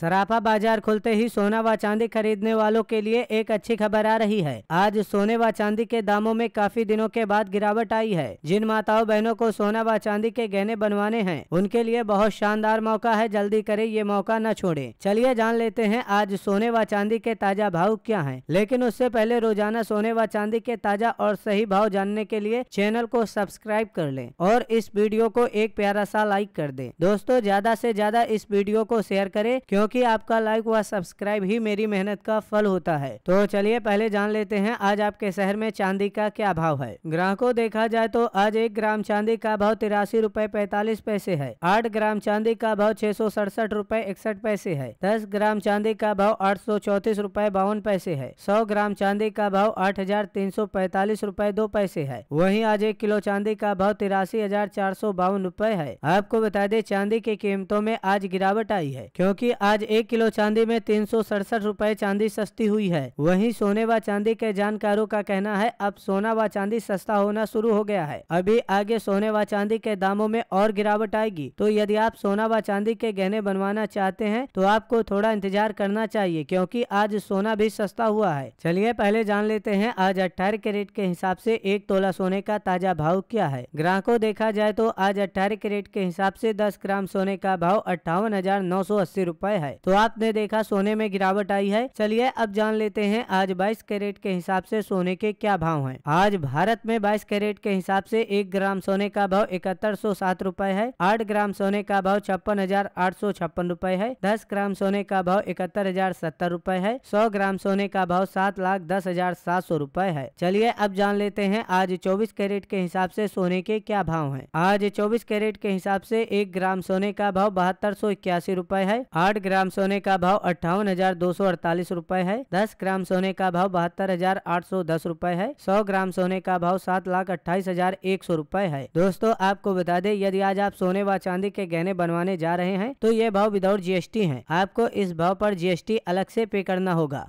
सराफा बाजार खुलते ही सोना व चांदी खरीदने वालों के लिए एक अच्छी खबर आ रही है आज सोने व चांदी के दामों में काफी दिनों के बाद गिरावट आई है जिन माताओं बहनों को सोना व चांदी के गहने बनवाने हैं उनके लिए बहुत शानदार मौका है जल्दी करें ये मौका न छोड़ें चलिए जान लेते हैं आज सोने व चांदी के ताजा भाव क्या है लेकिन उससे पहले रोजाना सोने व चांदी के ताजा और सही भाव जानने के लिए चैनल को सब्सक्राइब कर ले और इस वीडियो को एक प्यारा सा लाइक कर दे दोस्तों ज्यादा ऐसी ज्यादा इस वीडियो को शेयर करे क्यों क्योंकि आपका लाइक व सब्सक्राइब ही मेरी मेहनत का फल होता है तो चलिए पहले जान लेते हैं आज आपके शहर में चांदी का क्या भाव है ग्राहकों देखा जाए तो आज एक ग्राम चांदी का भाव तिरासी रूपए पैतालीस पैसे है आठ ग्राम चांदी का भाव छह सौ सड़सठ रूपए इकसठ पैसे है दस ग्राम चांदी का भाव आठ सौ चौतीस रूपए बावन पैसे है सौ ग्राम चांदी का भाव आठ हजार तीन सौ पैतालीस रूपए दो पैसे है वही आज एक किलो चांदी का भाव तिरासी हजार चार सौ बावन रूपए है आपको बता दे चांदी की कीमतों में आज गिरावट आई है क्योंकि आज आज एक किलो चांदी में तीन सौ सड़सठ रूपए चांदी सस्ती हुई है वहीं सोने व चांदी के जानकारों का कहना है अब सोना व चांदी सस्ता होना शुरू हो गया है अभी आगे सोने व चांदी के दामों में और गिरावट आएगी तो यदि आप सोना व चांदी के गहने बनवाना चाहते हैं तो आपको थोड़ा इंतजार करना चाहिए क्योंकि आज सोना भी सस्ता हुआ है चलिए पहले जान लेते हैं आज अट्ठारह कैरेट के हिसाब से एक तोला सोने का ताजा भाव क्या है ग्राहकों देखा जाए तो आज अट्ठारह कैरेट के हिसाब से दस ग्राम सोने का भाव अट्ठावन हजार नौ सौ अस्सी रूपए है है तो आपने देखा सोने में गिरावट आई है चलिए अब जान लेते हैं आज बाईस कैरेट के हिसाब से सोने के क्या भाव है आज भारत में बाईस कैरेट के हिसाब से एक ग्राम सोने का भाव इकहत्तर सौ सात रूपए है आठ ग्राम सोने का भाव छप्पन हजार आठ सौ छप्पन रूपए है दस ग्राम सोने का भाव इकहत्तर हजार सत्तर रूपए है सौ ग्राम सोने का भाव सात लाख दस हजार सात सौ रूपए है चलिए अब जान लेते हैं आज चौबीस कैरेट के हिसाब से सोने के क्या भाव है आज चौबीस कैरेट के हिसाब से एक ग्राम सोने का भाव बहत्तर सौ इक्यासी रूपए है आठ ग्राम ग्राम सोने का भाव अट्ठावन हजार दो सौ अड़तालीस रूपए है दस ग्राम सोने का भाव बहत्तर हजार आठ सौ दस रूपए है सौ ग्राम सोने का भाव सात लाख अट्ठाईस हजार एक सौ रूपए है दोस्तों आपको बता दें यदि आज आप सोने व चांदी के गहने बनवाने जा रहे हैं तो ये भाव विदाउट जीएसटी है आपको इस भाव पर जीएसटी अलग से पे करना होगा